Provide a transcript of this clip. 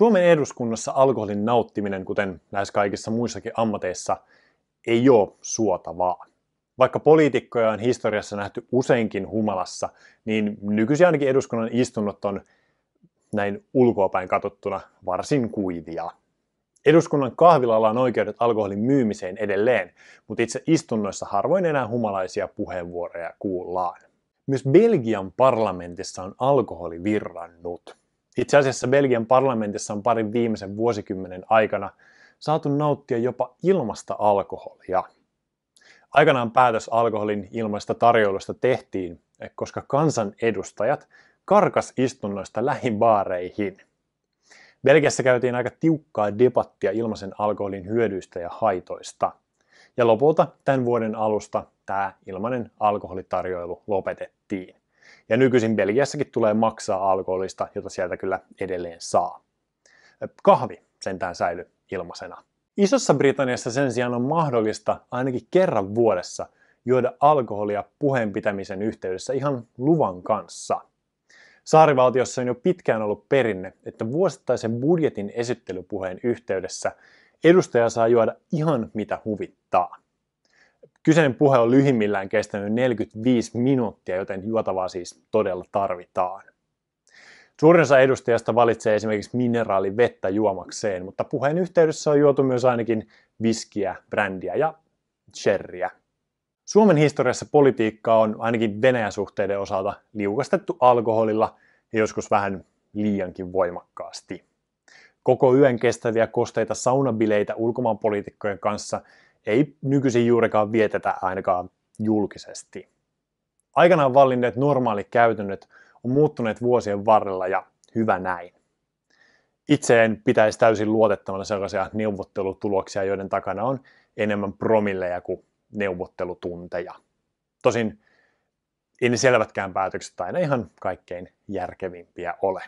Suomen eduskunnassa alkoholin nauttiminen, kuten lähes kaikissa muissakin ammateissa, ei ole suotavaa. Vaikka poliitikkoja on historiassa nähty useinkin humalassa, niin nykyisin ainakin eduskunnan istunnot on näin ulkoapäin katsottuna varsin kuivia. Eduskunnan kahvilalla on oikeudet alkoholin myymiseen edelleen, mutta itse istunnoissa harvoin enää humalaisia puheenvuoroja kuullaan. Myös Belgian parlamentissa on alkoholi virrannut. Itse asiassa Belgian parlamentissa on parin viimeisen vuosikymmenen aikana saatu nauttia jopa ilmasta alkoholia. Aikanaan päätös alkoholin ilmaista tarjoilusta tehtiin, koska kansanedustajat karkas istunnoista lähibaareihin. Belgiassa käytiin aika tiukkaa debattia ilmaisen alkoholin hyödyistä ja haitoista. Ja lopulta tämän vuoden alusta tämä ilmainen alkoholitarjoilu lopetettiin. Ja nykyisin Belgiassakin tulee maksaa alkoholista, jota sieltä kyllä edelleen saa. Kahvi sentään säilyy ilmaisena. Isossa Britanniassa sen sijaan on mahdollista ainakin kerran vuodessa juoda alkoholia puheenpitämisen yhteydessä ihan luvan kanssa. Saarivaltiossa on jo pitkään ollut perinne, että vuosittaisen budjetin esittelypuheen yhteydessä edustaja saa juoda ihan mitä huvittaa. Kyseinen puhe on lyhimmillään kestänyt 45 minuuttia, joten juotavaa siis todella tarvitaan. Suurin osa edustajasta valitsee esimerkiksi mineraalivettä juomakseen, mutta puheen yhteydessä on juotu myös ainakin viskiä, brändiä ja sherryä. Suomen historiassa politiikka on ainakin Venäjän suhteiden osalta liukastettu alkoholilla ja joskus vähän liiankin voimakkaasti. Koko yön kestäviä kosteita saunabileitä ulkomaanpoliitikkojen kanssa ei nykyisin juurikaan vietetä ainakaan julkisesti. Aikanaan vallinneet normaalit käytännöt on muuttuneet vuosien varrella ja hyvä näin. Itse en pitäisi täysin luotettavana sellaisia neuvottelutuloksia, joiden takana on enemmän promilleja kuin neuvottelutunteja. Tosin ei ne selvätkään päätökset aina ihan kaikkein järkevimpiä ole.